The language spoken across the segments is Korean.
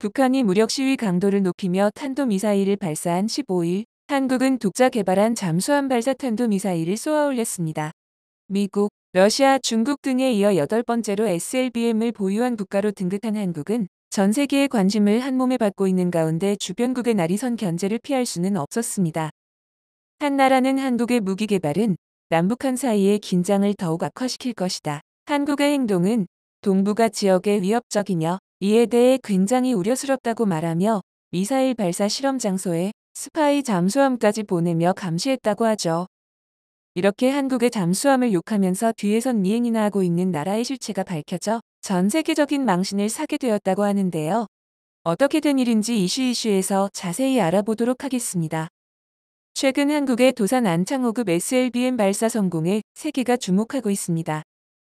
북한이 무력 시위 강도를 높이며 탄도미사일을 발사한 15일 한국은 독자 개발한 잠수함 발사 탄도미사일을 쏘아올렸습니다. 미국, 러시아, 중국 등에 이어 여덟 번째로 SLBM을 보유한 국가로 등극한 한국은 전 세계의 관심을 한몸에 받고 있는 가운데 주변국의 날이선 견제를 피할 수는 없었습니다. 한나라는 한국의 무기 개발은 남북한 사이의 긴장을 더욱 악화시킬 것이다. 한국의 행동은 동북아 지역에 위협적이며 이에 대해 굉장히 우려스럽다고 말하며 미사일 발사 실험 장소에 스파이 잠수함까지 보내며 감시했다고 하죠. 이렇게 한국의 잠수함을 욕하면서 뒤에선 미행이나 하고 있는 나라의 실체가 밝혀져 전 세계적인 망신을 사게 되었다고 하는데요. 어떻게 된 일인지 이슈 이슈에서 자세히 알아보도록 하겠습니다. 최근 한국의 도산 안창호급 SLBM 발사 성공에 세계가 주목하고 있습니다.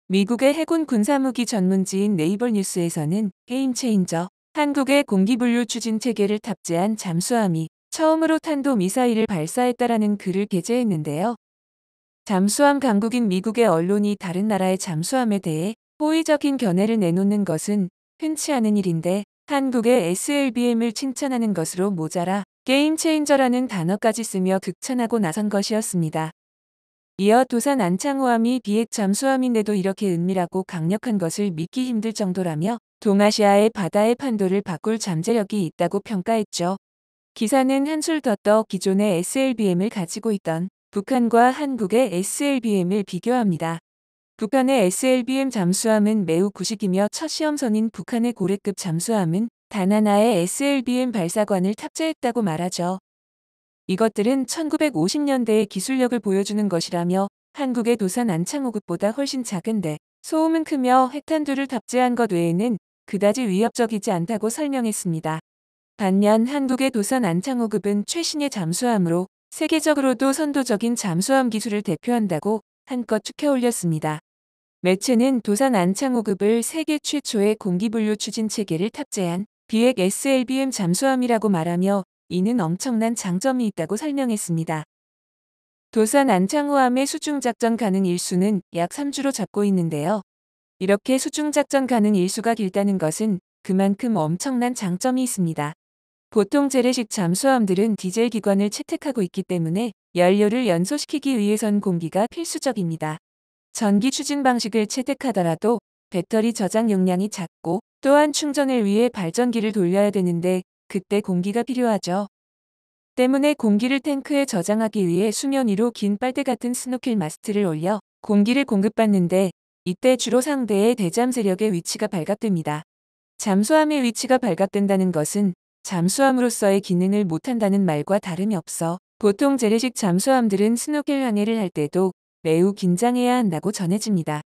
미국의 해군 군사무기 전문지인 네이버 뉴스에서는 게임 체인저, 한국의 공기분류 추진 체계를 탑재한 잠수함이 처음으로 탄도미사일을 발사했다라는 글을 게재했는데요. 잠수함 강국인 미국의 언론이 다른 나라의 잠수함에 대해 호의적인 견해를 내놓는 것은 흔치 않은 일인데 한국의 SLBM을 칭찬하는 것으로 모자라 게임 체인저라는 단어까지 쓰며 극찬하고 나선 것이었습니다. 이어 도산 안창호함이 비핵 잠수함인데도 이렇게 은밀하고 강력한 것을 믿기 힘들 정도라며 동아시아의 바다의 판도를 바꿀 잠재력이 있다고 평가했죠. 기사는 한술 더 떠 기존의 SLBM을 가지고 있던 북한과 한국의 SLBM을 비교합니다. 북한의 SLBM 잠수함은 매우 구식이며 첫 시험선인 북한의 고래급 잠수함은 단 하나의 SLBM 발사관을 탑재했다고 말하죠. 이것들은 1950년대의 기술력을 보여주는 것이라며 한국의 도산 안창호급보다 훨씬 작은데 소음은 크며 핵탄두를 탑재한 것 외에는 그다지 위협적이지 않다고 설명했습니다. 반면 한국의 도산 안창호급은 최신의 잠수함으로 세계적으로도 선도적인 잠수함 기술을 대표한다고 한껏 축해 올렸습니다. 매체는 도산 안창호급을 세계 최초의 공기분류 추진 체계를 탑재한 비핵 SLBM 잠수함이라고 말하며 이는 엄청난 장점이 있다고 설명했습니다. 도산 안창호함의 수중작전 가능 일수는 약 3주로 잡고 있는데요. 이렇게 수중작전 가능 일수가 길다는 것은 그만큼 엄청난 장점이 있습니다. 보통 재래식 잠수함들은 디젤 기관을 채택하고 있기 때문에 연료를 연소시키기 위해선 공기가 필수적입니다. 전기 추진 방식을 채택하더라도 배터리 저장 용량이 작고 또한 충전을 위해 발전기를 돌려야 되는데 그때 공기가 필요하죠. 때문에 공기를 탱크에 저장하기 위해 수면 위로 긴 빨대 같은 스노킬 마스트를 올려 공기를 공급받는데 이때 주로 상대의 대잠 세력의 위치가 발각됩니다. 잠수함의 위치가 발각된다는 것은 잠수함으로서의 기능을 못한다는 말과 다름이 없어 보통 재래식 잠수함들은 스노킬 항해를 할 때도 매우 긴장해야 한다고 전해집니다.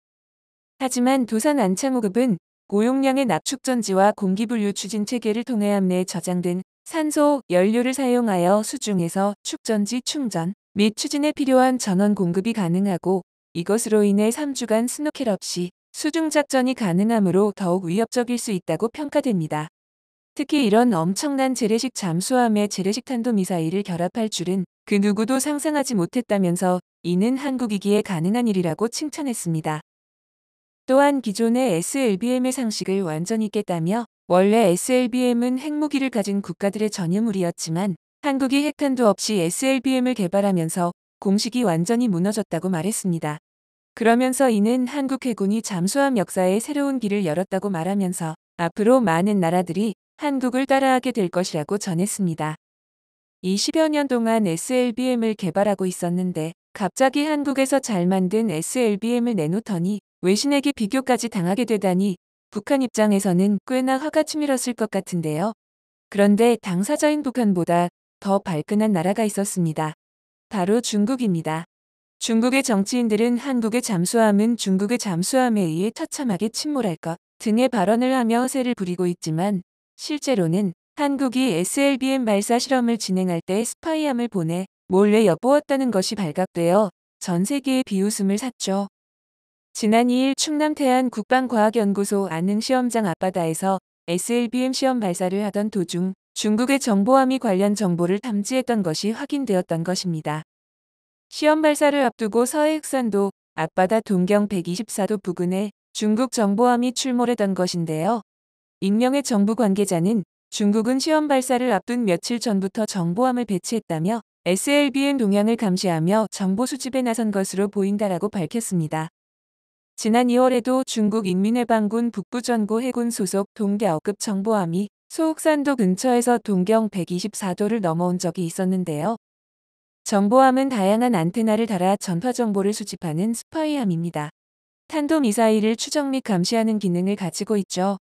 하지만 두산 안창호급은 고용량의 납축전지와 공기분류 추진 체계를 통해 함내에 저장된 산소, 연료를 사용하여 수중에서 축전지 충전 및 추진에 필요한 전원 공급이 가능하고 이것으로 인해 3주간 스노켈 없이 수중 작전이 가능하므로 더욱 위협적일 수 있다고 평가됩니다. 특히 이런 엄청난 재래식 잠수함에 재래식 탄도미사일을 결합할 줄은 그 누구도 상상하지 못했다면서 이는 한국이기에 가능한 일이라고 칭찬했습니다. 또한 기존의 SLBM의 상식을 완전히 깼다며 원래 SLBM은 핵무기를 가진 국가들의 전유물이었지만 한국이 핵탄도 없이 SLBM을 개발하면서 공식이 완전히 무너졌다고 말했습니다. 그러면서 이는 한국 해군이 잠수함 역사에 새로운 길을 열었다고 말하면서 앞으로 많은 나라들이 한국을 따라하게 될 것이라고 전했습니다. 20여 년 동안 SLBM을 개발하고 있었는데 갑자기 한국에서 잘 만든 SLBM을 내놓더니 외신에게 비교까지 당하게 되다니 북한 입장에서는 꽤나 화가 치밀었을 것 같은데요. 그런데 당사자인 북한보다 더 발끈한 나라가 있었습니다. 바로 중국입니다. 중국의 정치인들은 한국의 잠수함은 중국의 잠수함에 의해 처참하게 침몰할 것 등의 발언을 하며 허세를 부리고 있지만 실제로는 한국이 SLBM 발사 실험을 진행할 때 스파이함을 보내 몰래 엿보았다는 것이 발각되어 전 세계의 비웃음을 샀죠. 지난 2일 충남 태안 국방과학연구소 안능시험장 앞바다에서 SLBM 시험 발사를 하던 도중 중국의 정보함이 관련 정보를 탐지했던 것이 확인되었던 것입니다. 시험 발사를 앞두고 서해 흑산도 앞바다 동경 124도 부근에 중국 정보함이 출몰했던 것인데요. 익명의 정부 관계자는 중국은 시험 발사를 앞둔 며칠 전부터 정보함을 배치했다며 SLBM 동향을 감시하며 정보 수집에 나선 것으로 보인다라고 밝혔습니다. 지난 2월에도 중국 인민해방군 북부전구 해군 소속 동계어급 정보함이 소옥산도 근처에서 동경 124도를 넘어온 적이 있었는데요. 정보함은 다양한 안테나를 달아 전파 정보를 수집하는 스파이함입니다. 탄도미사일을 추적 및 감시하는 기능을 가지고 있죠.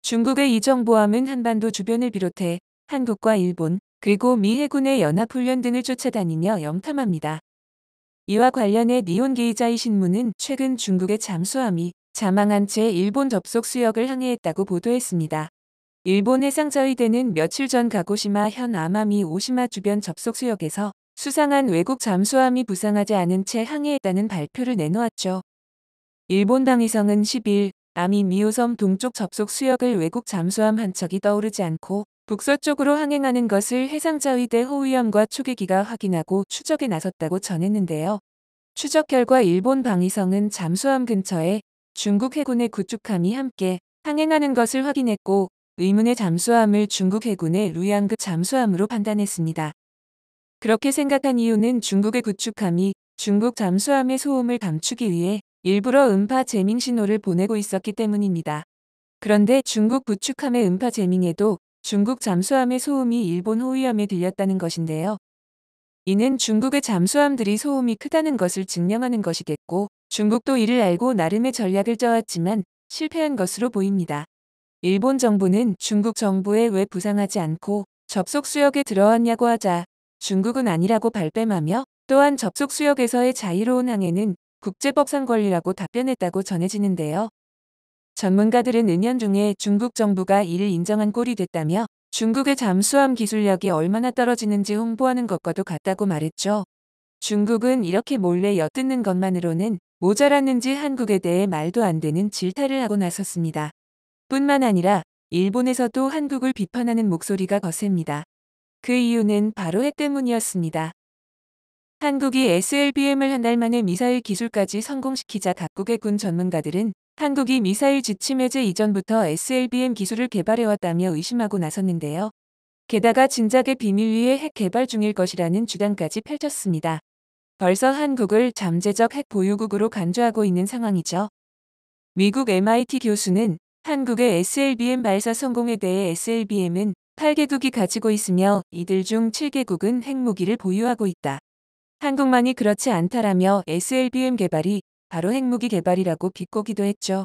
중국의 이 정보함은 한반도 주변을 비롯해 한국과 일본, 그리고 미 해군의 연합훈련 등을 쫓아다니며 염탐합니다. 이와 관련해 니온 게이자이 신문은 최근 중국의 잠수함이 자망한 채 일본 접속 수역을 항해했다고 보도했습니다. 일본 해상자위대는 며칠 전 가고시마 현 아마미 오시마 주변 접속 수역에서 수상한 외국 잠수함이 부상하지 않은 채 항해했다는 발표를 내놓았죠. 일본 방위성은 10일 아미 미호섬 동쪽 접속 수역을 외국 잠수함 한 척이 떠오르지 않고 북서쪽으로 항행하는 것을 해상자위대 호위함과 초계기가 확인하고 추적에 나섰다고 전했는데요. 추적 결과 일본 방위성은 잠수함 근처에 중국 해군의 구축함이 함께 항행하는 것을 확인했고 의문의 잠수함을 중국 해군의 루양급 잠수함으로 판단했습니다. 그렇게 생각한 이유는 중국의 구축함이 중국 잠수함의 소음을 감추기 위해 일부러 음파 재밍 신호를 보내고 있었기 때문입니다. 그런데 중국 구축함의 음파 재밍에도 중국 잠수함의 소음이 일본 호위함에 들렸다는 것인데요. 이는 중국의 잠수함들이 소음이 크다는 것을 증명하는 것이겠고 중국도 이를 알고 나름의 전략을 짜왔지만 실패한 것으로 보입니다. 일본 정부는 중국 정부에 왜 부상하지 않고 접속 수역에 들어왔냐고 하자 중국은 아니라고 발뺌하며 또한 접속 수역에서의 자유로운 항해는 국제법상 권리라고 답변했다고 전해지는데요. 전문가들은 은연중에 중국 정부가 이를 인정한 꼴이 됐다며 중국의 잠수함 기술력이 얼마나 떨어지는지 홍보하는 것과도 같다고 말했죠. 중국은 이렇게 몰래 엿듣는 것만으로는 모자랐는지 한국에 대해 말도 안 되는 질타를 하고 나섰습니다. 뿐만 아니라 일본에서도 한국을 비판하는 목소리가 거셉니다. 그 이유는 바로 핵 때문이었습니다. 한국이 SLBM을 한 달 만에 미사일 기술까지 성공시키자 각국의 군 전문가들은 한국이 미사일 지침 해제 이전부터 SLBM 기술을 개발해왔다며 의심하고 나섰는데요. 게다가 진작에 비밀위에핵 개발 중일 것이라는 주장까지 펼쳤습니다. 벌써 한국을 잠재적 핵 보유국으로 간주하고 있는 상황이죠. 미국 MIT 교수는 한국의 SLBM 발사 성공에 대해 SLBM은 8개국이 가지고 있으며 이들 중 7개국은 핵무기를 보유하고 있다. 한국만이 그렇지 않다라며 SLBM 개발이 바로 핵무기 개발이라고 비꼬기도 했죠.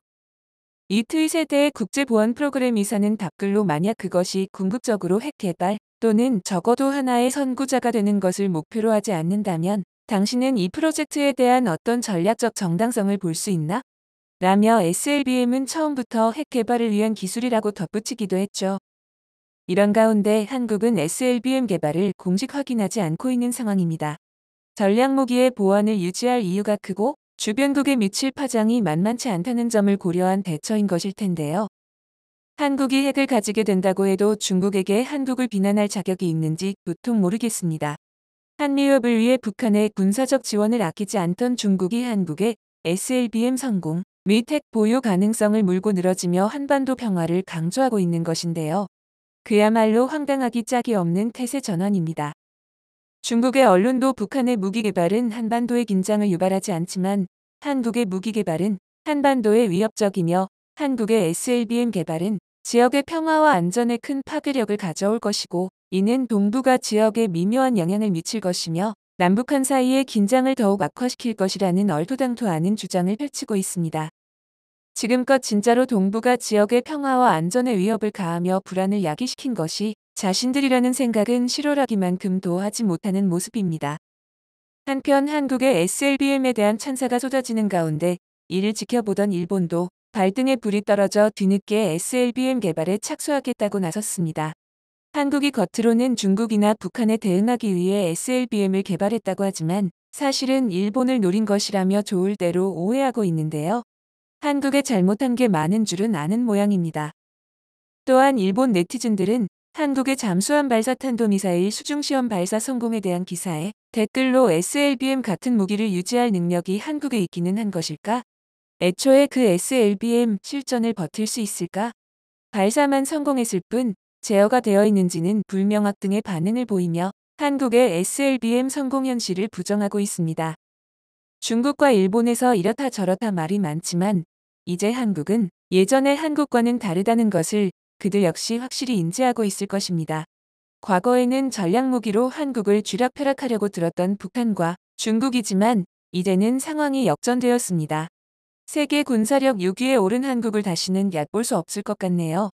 이 트윗 세대의 국제보안 프로그램 이사는 답글로 만약 그것이 궁극적으로 핵 개발 또는 적어도 하나의 선구자가 되는 것을 목표로 하지 않는다면 당신은 이 프로젝트에 대한 어떤 전략적 정당성을 볼 수 있나? 라며 SLBM은 처음부터 핵 개발을 위한 기술이라고 덧붙이기도 했죠. 이런 가운데 한국은 SLBM 개발을 공식 확인하지 않고 있는 상황입니다. 전략무기의 보안을 유지할 이유가 크고 주변국에 미칠 파장이 만만치 않다는 점을 고려한 대처인 것일 텐데요. 한국이 핵을 가지게 된다고 해도 중국에게 한국을 비난할 자격이 있는지 보통 모르겠습니다. 한미협을 위해 북한의 군사적 지원을 아끼지 않던 중국이 한국의 SLBM 성공 및핵 보유 가능성을 물고 늘어지며 한반도 평화를 강조하고 있는 것인데요. 그야말로 황당하기 짝이 없는 태세 전환입니다. 중국의 언론도 북한의 무기 개발은 한반도의 긴장을 유발하지 않지만 한국의 무기 개발은 한반도에 위협적이며 한국의 SLBM 개발은 지역의 평화와 안전에 큰 파괴력을 가져올 것이고 이는 동북아 지역에 미묘한 영향을 미칠 것이며 남북한 사이의 긴장을 더욱 악화시킬 것이라는 얼토당토하는 주장을 펼치고 있습니다. 지금껏 진짜로 동북아 지역의 평화와 안전에 위협을 가하며 불안을 야기시킨 것이 자신들이라는 생각은 실월라기만큼도 하지 못하는 모습입니다. 한편 한국의 SLBM에 대한 찬사가 쏟아지는 가운데 이를 지켜보던 일본도 발등에 불이 떨어져 뒤늦게 SLBM 개발에 착수하겠다고 나섰습니다. 한국이 겉으로는 중국이나 북한에 대응하기 위해 SLBM을 개발했다고 하지만 사실은 일본을 노린 것이라며 좋을 대로 오해하고 있는데요. 한국의 잘못한 게 많은 줄은 아는 모양입니다. 또한 일본 네티즌들은 한국의 잠수함 발사 탄도미사일 수중시험 발사 성공에 대한 기사에 댓글로 SLBM 같은 무기를 유지할 능력이 한국에 있기는 한 것일까? 애초에 그 SLBM 실전을 버틸 수 있을까? 발사만 성공했을 뿐 제어가 되어 있는지는 불명확 등의 반응을 보이며 한국의 SLBM 성공 현실을 부정하고 있습니다. 중국과 일본에서 이렇다 저렇다 말이 많지만 이제 한국은 예전의 한국과는 다르다는 것을 그들 역시 확실히 인지하고 있을 것입니다. 과거에는 전략 무기로 한국을 쥐락펴락하려고 들었던 북한과 중국이지만 이제는 상황이 역전되었습니다. 세계 군사력 6위에 오른 한국을 다시는 얕볼 수 없을 것 같네요.